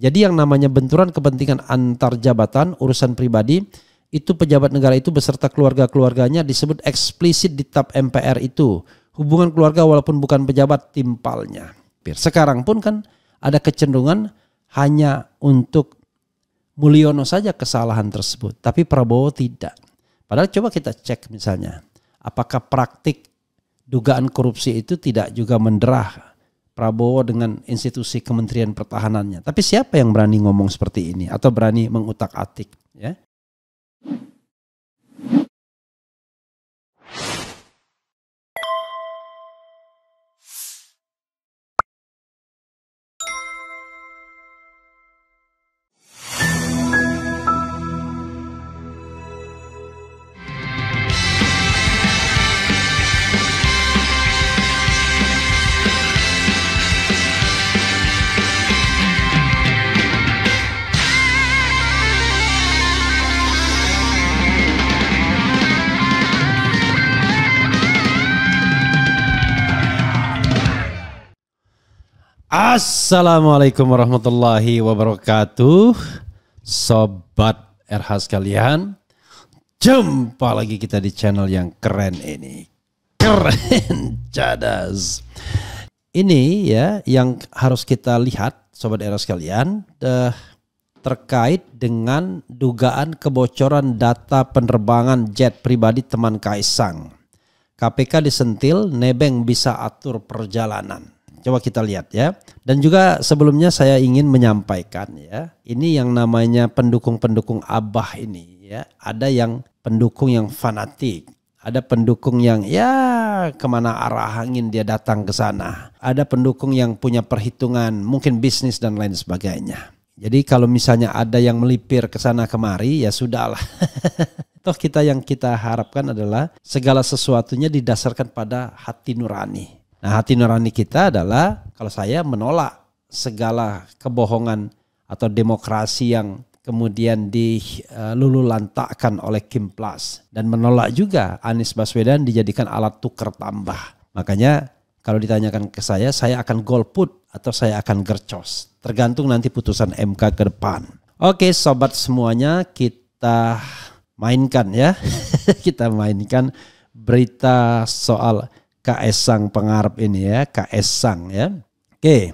Jadi yang namanya benturan kepentingan antar jabatan, urusan pribadi, itu pejabat negara itu beserta keluarga-keluarganya disebut eksplisit di tab MPR itu. Hubungan keluarga walaupun bukan pejabat timpalnya. Sekarang pun kan ada kecenderungan hanya untuk Mulyono saja kesalahan tersebut. Tapi Prabowo tidak. Padahal coba kita cek misalnya. Apakah praktik dugaan korupsi itu tidak juga menderah Prabowo dengan institusi Kementerian Pertahanannya. Tapi siapa yang berani ngomong seperti ini atau berani mengutak-atik ya? Assalamualaikum warahmatullahi wabarakatuh Sobat RH sekalian Jumpa lagi kita di channel yang keren ini Keren cadas Ini ya yang harus kita lihat Sobat RH sekalian uh, Terkait dengan dugaan kebocoran data penerbangan jet pribadi teman Kaisang KPK disentil nebeng bisa atur perjalanan Coba kita lihat ya. Dan juga sebelumnya saya ingin menyampaikan ya, ini yang namanya pendukung-pendukung Abah ini ya, ada yang pendukung yang fanatik, ada pendukung yang ya kemana arah angin dia datang ke sana. Ada pendukung yang punya perhitungan mungkin bisnis dan lain sebagainya. Jadi kalau misalnya ada yang melipir ke sana kemari ya sudahlah. Toh kita yang kita harapkan adalah segala sesuatunya didasarkan pada hati nurani. Nah, hati nurani kita adalah kalau saya menolak segala kebohongan atau demokrasi yang kemudian dilululantakkan eh, oleh Kim Plus dan menolak juga Anies Baswedan dijadikan alat tukar tambah. Makanya kalau ditanyakan ke saya, saya akan golput atau saya akan gercos. Tergantung nanti putusan MK ke depan. Oke sobat semuanya kita mainkan ya. kita mainkan berita soal KS pengarap ini ya, KS ya. Oke.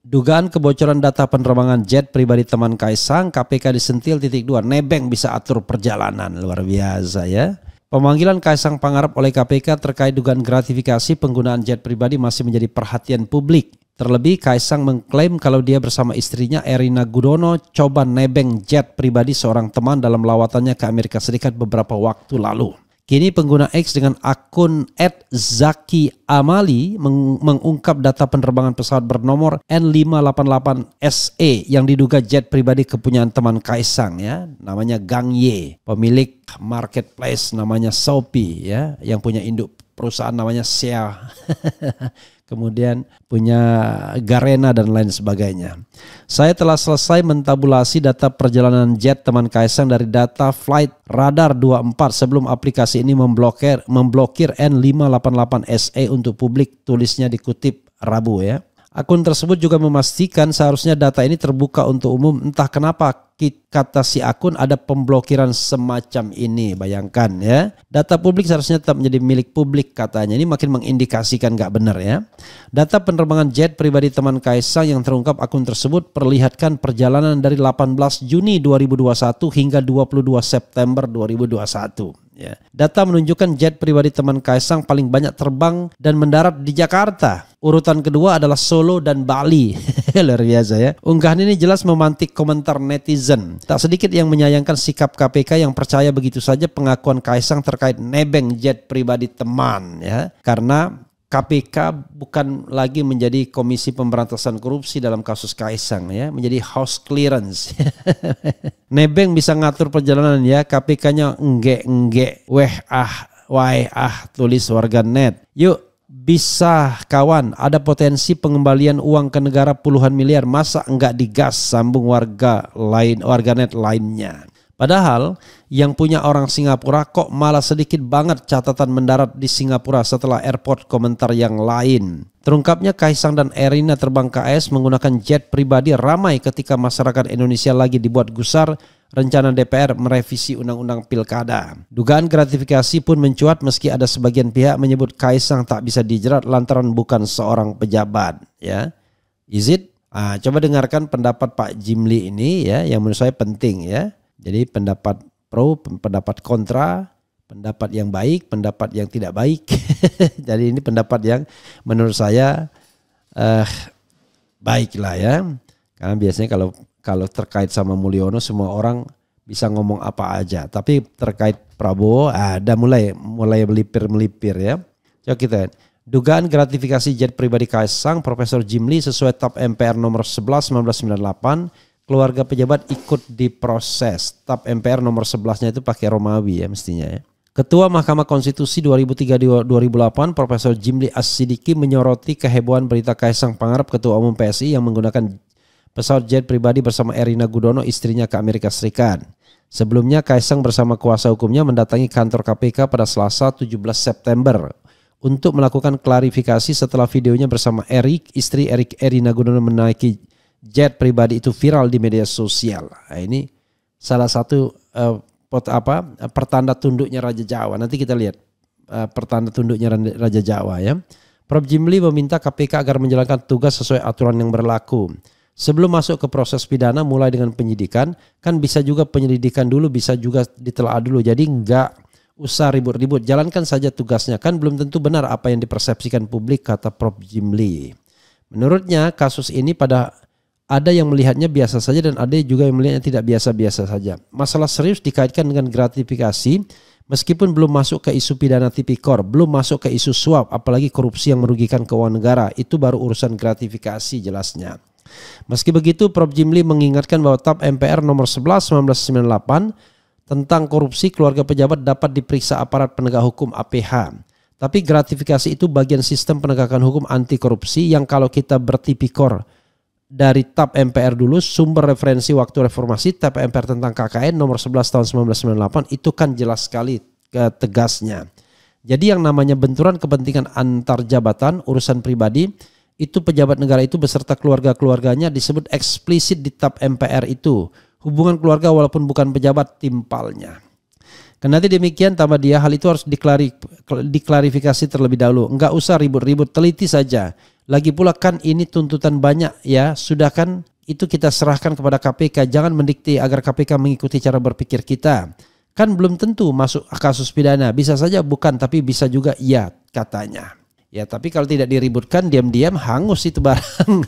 Dugaan kebocoran data penerbangan jet pribadi teman Kaisang, KPK disentil titik dua, nebeng bisa atur perjalanan, luar biasa ya. Pemanggilan Kaisang pengarap oleh KPK terkait dugaan gratifikasi penggunaan jet pribadi masih menjadi perhatian publik. Terlebih Kaisang mengklaim kalau dia bersama istrinya Erina Gudono coba nebeng jet pribadi seorang teman dalam lawatannya ke Amerika Serikat beberapa waktu lalu. Kini pengguna X dengan akun @zaki Amali mengungkap data penerbangan pesawat bernomor N588SE yang diduga jet pribadi kepunyaan teman Kaisang ya, namanya Gang Ye, pemilik marketplace namanya Shopee ya, yang punya induk perusahaan namanya Shell. Kemudian punya Garena dan lain sebagainya. Saya telah selesai mentabulasi data perjalanan jet teman Kaisang dari data flight radar 24 sebelum aplikasi ini memblokir memblokir N588 SE untuk publik tulisnya dikutip Rabu ya. Akun tersebut juga memastikan seharusnya data ini terbuka untuk umum. Entah kenapa kata si akun ada pemblokiran semacam ini. Bayangkan ya. Data publik seharusnya tetap menjadi milik publik katanya. Ini makin mengindikasikan gak benar ya. Data penerbangan jet pribadi teman Kaisang yang terungkap akun tersebut perlihatkan perjalanan dari 18 Juni 2021 hingga 22 September 2021. Ya. Data menunjukkan jet pribadi teman Kaisang paling banyak terbang dan mendarat di Jakarta. Urutan kedua adalah Solo dan Bali. Luar biasa ya. Unggahan ini jelas memantik komentar netizen. Tak sedikit yang menyayangkan sikap KPK yang percaya begitu saja pengakuan Kaisang terkait nebeng jet pribadi teman ya. Karena KPK bukan lagi menjadi Komisi Pemberantasan Korupsi dalam kasus Kaisang ya, menjadi house clearance. Nebeng bisa ngatur perjalanan ya, KPK-nya ngge, enggek weh ah wae ah tulis warga net. Yuk bisa kawan ada potensi pengembalian uang ke negara puluhan miliar masa enggak digas sambung warga lain warga net lainnya Padahal yang punya orang Singapura kok malah sedikit banget catatan mendarat di Singapura setelah airport komentar yang lain. Terungkapnya Kaisang dan Erina terbang KS menggunakan jet pribadi ramai ketika masyarakat Indonesia lagi dibuat gusar rencana DPR merevisi undang-undang pilkada. Dugaan gratifikasi pun mencuat meski ada sebagian pihak menyebut Kaisang tak bisa dijerat lantaran bukan seorang pejabat. Ya, Is it? Ah, coba dengarkan pendapat Pak Jimli ini ya, yang menurut saya penting ya. Jadi pendapat pro, pendapat kontra, pendapat yang baik, pendapat yang tidak baik. Jadi ini pendapat yang menurut saya eh, baik lah ya. Karena biasanya kalau kalau terkait sama Mulyono semua orang bisa ngomong apa aja. Tapi terkait Prabowo ada mulai mulai melipir melipir ya. Coba kita dugaan gratifikasi jet pribadi Kaisang Profesor Jimli sesuai TAP MPR nomor 11 1998 keluarga pejabat ikut diproses. Tap MPR nomor 11-nya itu pakai Romawi ya mestinya ya. Ketua Mahkamah Konstitusi 2003-2008 Profesor Jimli Asidiki menyoroti kehebohan berita Kaisang Pangarap Ketua Umum PSI yang menggunakan pesawat jet pribadi bersama Erina Gudono istrinya ke Amerika Serikat. Sebelumnya Kaisang bersama kuasa hukumnya mendatangi kantor KPK pada Selasa 17 September untuk melakukan klarifikasi setelah videonya bersama Erik, istri Erik Erina Gudono menaiki jet pribadi itu viral di media sosial. Nah, ini salah satu uh, apa eh, pertanda tunduknya Raja Jawa. Nanti kita lihat uh, pertanda tunduknya Raja Jawa ya. Prof. Jimli meminta KPK agar menjalankan tugas sesuai aturan yang berlaku. Sebelum masuk ke proses pidana mulai dengan penyidikan, kan bisa juga penyelidikan dulu, bisa juga ditelaah dulu. Jadi enggak usah ribut-ribut, jalankan saja tugasnya. Kan belum tentu benar apa yang dipersepsikan publik, kata Prof. Jimli. Menurutnya kasus ini pada ada yang melihatnya biasa saja dan ada juga yang melihatnya tidak biasa-biasa saja. Masalah serius dikaitkan dengan gratifikasi meskipun belum masuk ke isu pidana tipikor, belum masuk ke isu suap, apalagi korupsi yang merugikan keuangan negara. Itu baru urusan gratifikasi jelasnya. Meski begitu, Prof. Jimli mengingatkan bahwa TAP MPR nomor 11 1998 tentang korupsi keluarga pejabat dapat diperiksa aparat penegak hukum APH. Tapi gratifikasi itu bagian sistem penegakan hukum anti korupsi yang kalau kita bertipikor dari TAP MPR dulu sumber referensi waktu reformasi TAP MPR tentang KKN nomor 11 tahun 1998 itu kan jelas sekali eh, tegasnya. Jadi yang namanya benturan kepentingan antar jabatan urusan pribadi itu pejabat negara itu beserta keluarga-keluarganya disebut eksplisit di TAP MPR itu. Hubungan keluarga walaupun bukan pejabat timpalnya. Kendati demikian tambah dia hal itu harus diklarifikasi terlebih dahulu. Enggak usah ribut-ribut, teliti saja. Lagi pula kan ini tuntutan banyak ya, sudah kan itu kita serahkan kepada KPK. Jangan mendikte agar KPK mengikuti cara berpikir kita. Kan belum tentu masuk kasus pidana. Bisa saja bukan, tapi bisa juga iya katanya. Ya, tapi kalau tidak diributkan, diam-diam hangus itu barang.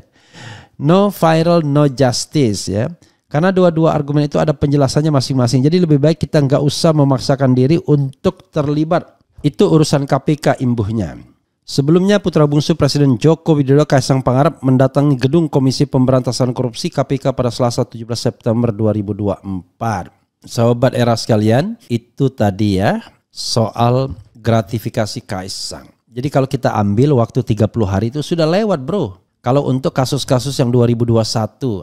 no viral, no justice ya. Karena dua-dua argumen itu ada penjelasannya masing-masing. Jadi lebih baik kita nggak usah memaksakan diri untuk terlibat. Itu urusan KPK imbuhnya. Sebelumnya putra bungsu Presiden Joko Widodo Kaisang Pangarep mendatangi gedung Komisi Pemberantasan Korupsi KPK pada Selasa 17 September 2024. Sahabat era sekalian, itu tadi ya soal gratifikasi Kaisang. Jadi kalau kita ambil waktu 30 hari itu sudah lewat bro. Kalau untuk kasus-kasus yang 2021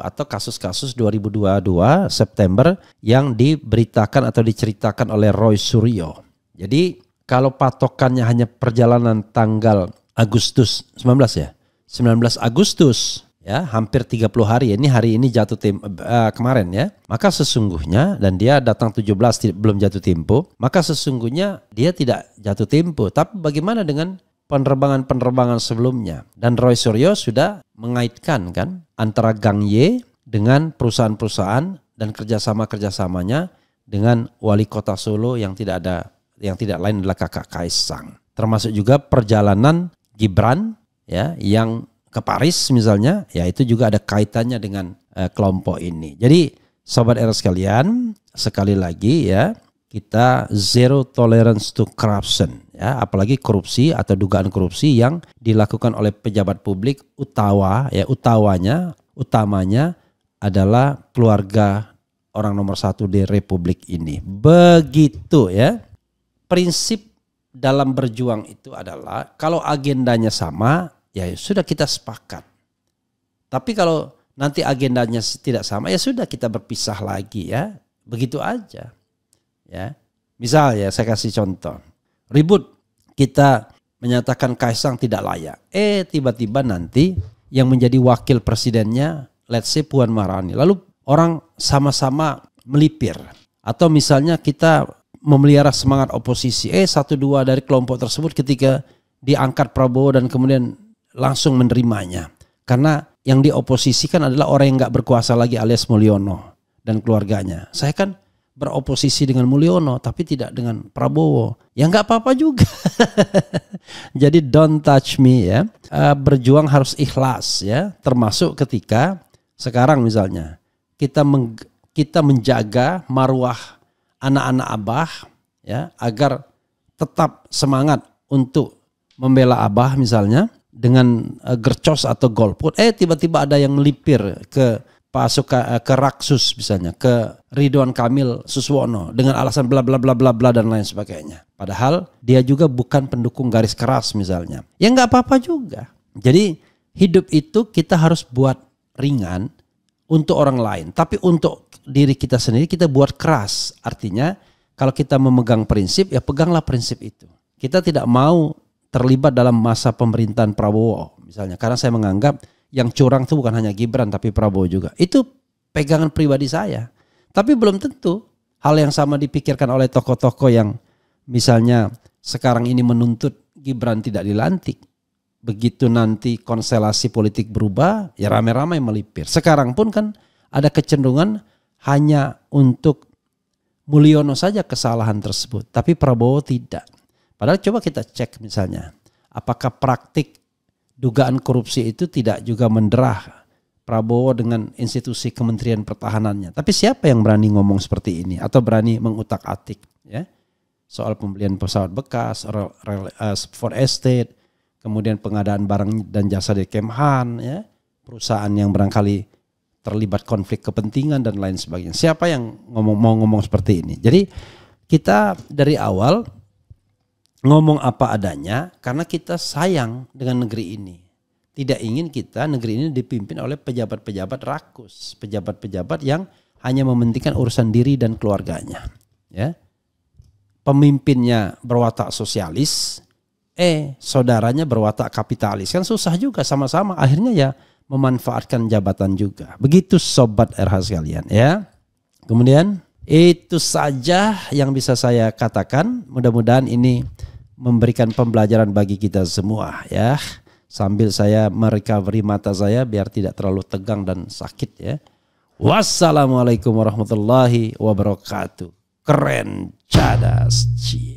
atau kasus-kasus 2022 September yang diberitakan atau diceritakan oleh Roy Suryo. Jadi kalau patokannya hanya perjalanan tanggal Agustus 19 ya. 19 Agustus ya hampir 30 hari ini hari ini jatuh tim uh, kemarin ya maka sesungguhnya dan dia datang 17 belum jatuh tempo maka sesungguhnya dia tidak jatuh tempo tapi bagaimana dengan penerbangan-penerbangan sebelumnya dan Roy Suryo sudah mengaitkan kan antara Gang Y dengan perusahaan-perusahaan dan kerjasama-kerjasamanya dengan wali kota Solo yang tidak ada yang tidak lain adalah kakak Kaisang. Termasuk juga perjalanan Gibran ya yang ke Paris misalnya, ya itu juga ada kaitannya dengan eh, kelompok ini. Jadi sobat era sekalian, sekali lagi ya kita zero tolerance to corruption ya apalagi korupsi atau dugaan korupsi yang dilakukan oleh pejabat publik utawa ya utawanya utamanya adalah keluarga orang nomor satu di republik ini begitu ya prinsip dalam berjuang itu adalah kalau agendanya sama ya sudah kita sepakat. Tapi kalau nanti agendanya tidak sama ya sudah kita berpisah lagi ya. Begitu aja. Ya. Misal ya saya kasih contoh. Ribut kita menyatakan Kaisang tidak layak. Eh tiba-tiba nanti yang menjadi wakil presidennya let's say Puan Maharani. Lalu orang sama-sama melipir atau misalnya kita memelihara semangat oposisi. Eh satu dua dari kelompok tersebut ketika diangkat Prabowo dan kemudian langsung menerimanya. Karena yang dioposisikan adalah orang yang gak berkuasa lagi alias Mulyono dan keluarganya. Saya kan beroposisi dengan Mulyono tapi tidak dengan Prabowo. Ya gak apa-apa juga. Jadi don't touch me ya. Eh, berjuang harus ikhlas ya. Termasuk ketika sekarang misalnya kita meng, kita menjaga marwah anak-anak abah ya agar tetap semangat untuk membela abah misalnya dengan uh, gercos atau golput eh tiba-tiba ada yang melipir ke pasukan uh, ke Raksus misalnya ke Ridwan Kamil Suswono dengan alasan bla bla bla bla bla dan lain sebagainya padahal dia juga bukan pendukung garis keras misalnya ya nggak apa-apa juga jadi hidup itu kita harus buat ringan untuk orang lain tapi untuk diri kita sendiri kita buat keras. Artinya kalau kita memegang prinsip ya peganglah prinsip itu. Kita tidak mau terlibat dalam masa pemerintahan Prabowo misalnya karena saya menganggap yang curang itu bukan hanya Gibran tapi Prabowo juga. Itu pegangan pribadi saya. Tapi belum tentu hal yang sama dipikirkan oleh tokoh-tokoh yang misalnya sekarang ini menuntut Gibran tidak dilantik. Begitu nanti konstelasi politik berubah, ya rame-rame melipir. Sekarang pun kan ada kecenderungan hanya untuk Mulyono saja kesalahan tersebut, tapi Prabowo tidak. Padahal coba kita cek misalnya, apakah praktik dugaan korupsi itu tidak juga menderah Prabowo dengan institusi Kementerian Pertahanannya. Tapi siapa yang berani ngomong seperti ini atau berani mengutak-atik ya? Soal pembelian pesawat bekas, eh, for estate, kemudian pengadaan barang dan jasa di Kemhan ya, perusahaan yang barangkali terlibat konflik kepentingan dan lain sebagainya. Siapa yang ngomong mau ngomong seperti ini? Jadi kita dari awal ngomong apa adanya karena kita sayang dengan negeri ini. Tidak ingin kita negeri ini dipimpin oleh pejabat-pejabat rakus, pejabat-pejabat yang hanya mementingkan urusan diri dan keluarganya. Ya. Pemimpinnya berwatak sosialis, eh saudaranya berwatak kapitalis. Kan susah juga sama-sama akhirnya ya memanfaatkan jabatan juga. Begitu sobat RH sekalian ya. Kemudian itu saja yang bisa saya katakan. Mudah-mudahan ini memberikan pembelajaran bagi kita semua ya. Sambil saya merecovery mata saya biar tidak terlalu tegang dan sakit ya. Wassalamualaikum warahmatullahi wabarakatuh. Keren cadas. Cie.